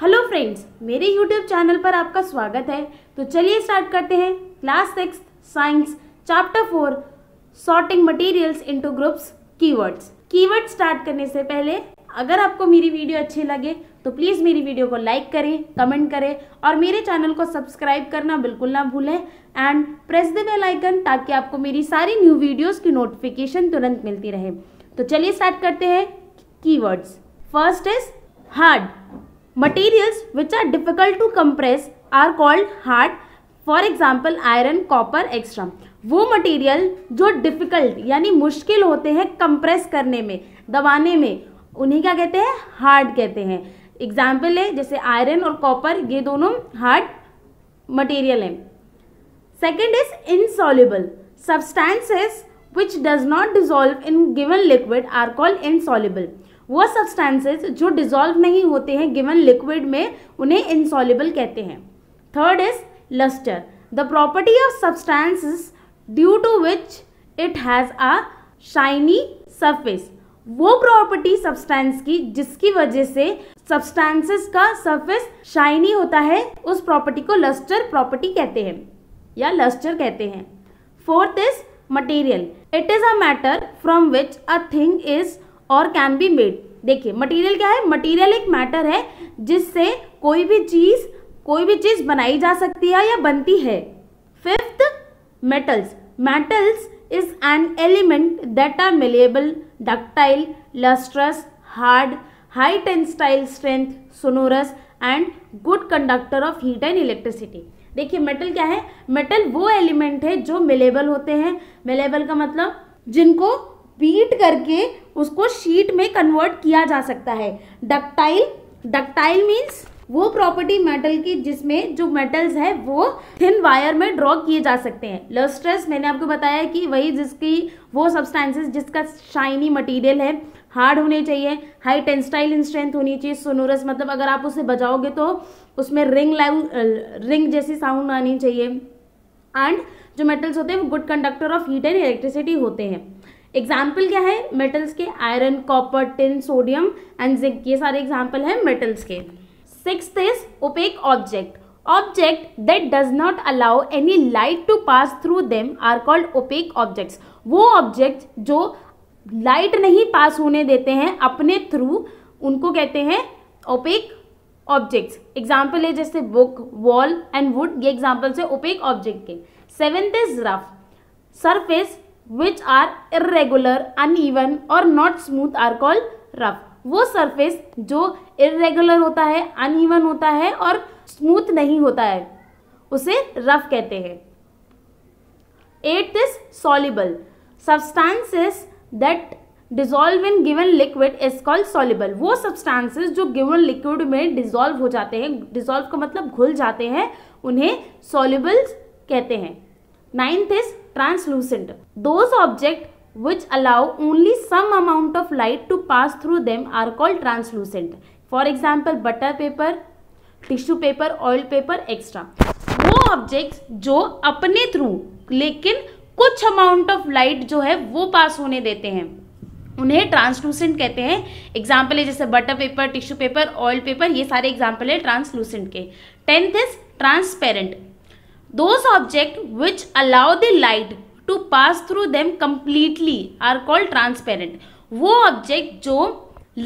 Hello friends मेरे YouTube channel पर आपका स्वागत है तो चलिए स्टार्ट करते हैं class six science chapter four sorting materials into groups keywords keyword start करने से पहले अगर आपको मेरी वीडियो अच्छी लगे तो प्लीज़ मेरी वीडियो को लाइक करें कमेंट करें और मेरे चैनल को सब्सक्राइब करना बिल्कुल ना भूलें and press the bell icon ताकि आपको मेरी सारी न्यू वीडियोस की नोटिफिकेशन तुरंत मिलती रहे तो चलिए स्टार्ट करते हैं keywords first is hard materials which are difficult to compress are called hard for example iron copper extra वो मटीरियल जो डिफ़िकल्ट यानी मुश्किल होते हैं कंप्रेस करने में दबाने में उन्हें क्या कहते हैं हार्ड कहते हैं एग्जाम्पल है जैसे आयरन और कॉपर ये दोनों हार्ड मटीरियल हैं second is insoluble substances which does not dissolve in given liquid are called insoluble वो सब्सटेंसेस जो डिजॉल्व नहीं होते हैं गिवन लिक्विड में उन्हें इंसॉलिबल कहते हैं third is lustre the property of substances due to which it has a shiny surface वो प्रॉपर्टी सब्सटेंस की जिसकी वजह से सब्सटेंसेस का सरफेस शाइनी होता है उस प्रॉपर्टी को लस्टर प्रॉपर्टी कहते हैं या लस्टर कहते हैं fourth is material it is a matter from which a thing is और कैन बी मेड देखिए मटेरियल क्या है मटेरियल एक मैटर है जिससे कोई भी चीज़ कोई भी चीज़ बनाई जा सकती है या बनती है fifth metals metals is an element that are malleable ductile lustrous hard high tensile strength sonorous and good conductor of heat and electricity देखिए मेटल क्या है मेटल वो एलिमेंट है जो मिलेबल होते हैं मिलेबल का मतलब जिनको पीट करके उसको शीट में कन्वर्ट किया जा सकता है डक्टाइल डक्टाइल मीन्स वो प्रॉपर्टी मेटल की जिसमें जो मेटल्स है वो थिन वायर में ड्रॉ किए जा सकते हैं लस्ट्रेस मैंने आपको बताया कि वही जिसकी वो सब्सटेंसेस जिसका शाइनी मटेरियल है हार्ड होने चाहिए हाई टेंस्टाइल स्ट्रेंथ होनी चाहिए सोनोरस मतलब अगर आप उसे बजाओगे तो उसमें रिंग लाइव रिंग जैसी साउंड आनी चाहिए एंड जो मेटल्स होते हैं वो good conductor of heat and electricity होते हैं एग्जाम्पल क्या है मेटल्स के iron copper tin sodium and zinc ये सारे एग्जाम्पल हैं मेटल्स के six is opaque object object that does not allow any light to pass through them are called opaque objects वो ऑब्जेक्ट जो लाइट नहीं पास होने देते हैं अपने थ्रू उनको कहते हैं ओपेक ऑब्जेक्ट्स एग्जाम्पल है जैसे बुक वॉल एंड वुड ये एग्जाम्पल्स है ओपेक ऑब्जेक्ट के seventh is rough surface which are irregular uneven और not smooth are called rough वो सरफेस जो इरेगुलर होता है अनइवन होता है और स्मूथ नहीं होता है उसे रफ कहते हैं eight is soluble substances that dissolve in given liquid is called soluble वो सब्सटेंसेस जो गिवन लिक्विड में डिजॉल्व हो जाते हैं डिजॉल्व का मतलब घुल जाते हैं उन्हें सॉलिबल्स कहते हैं ninth is translucent. Those objects which allow only some amount of light to pass through them are called translucent. For example, butter paper, tissue paper oil paper extra वो ऑब्जेक्ट्स जो अपने थ्रू लेकिन कुछ amount of light जो है वो पास होने देते हैं उन्हें ट्रांसलूसेंट कहते हैं एग्जाम्पल है जैसे butter paper tissue paper oil paper ये सारे एग्जाम्पल है ट्रांसलूसेंट के tenth is transparent those objects which allow the light to pass through them completely are called transparent वो ऑब्जेक्ट जो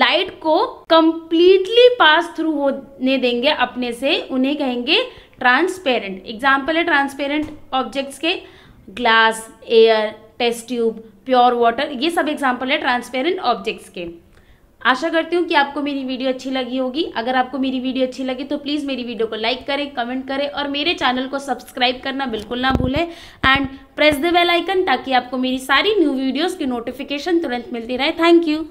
लाइट को कम्प्लीटली पास थ्रू होने देंगे अपने से उन्हें कहेंगे ट्रांसपेरेंट एग्जाम्पल है ट्रांसपेरेंट ऑब्जेक्ट्स के glass air test tube pure water ये सब एग्जाम्पल है ट्रांसपेरेंट ऑब्जेक्ट्स के आशा करती हूँ कि आपको मेरी वीडियो अच्छी लगी होगी अगर आपको मेरी वीडियो अच्छी लगी तो प्लीज़ मेरी वीडियो को लाइक करें कमेंट करें और मेरे चैनल को सब्सक्राइब करना बिल्कुल ना भूलें and press the bell icon ताकि आपको मेरी सारी न्यू वीडियोस की नोटिफिकेशन तुरंत मिलती रहे थैंक यू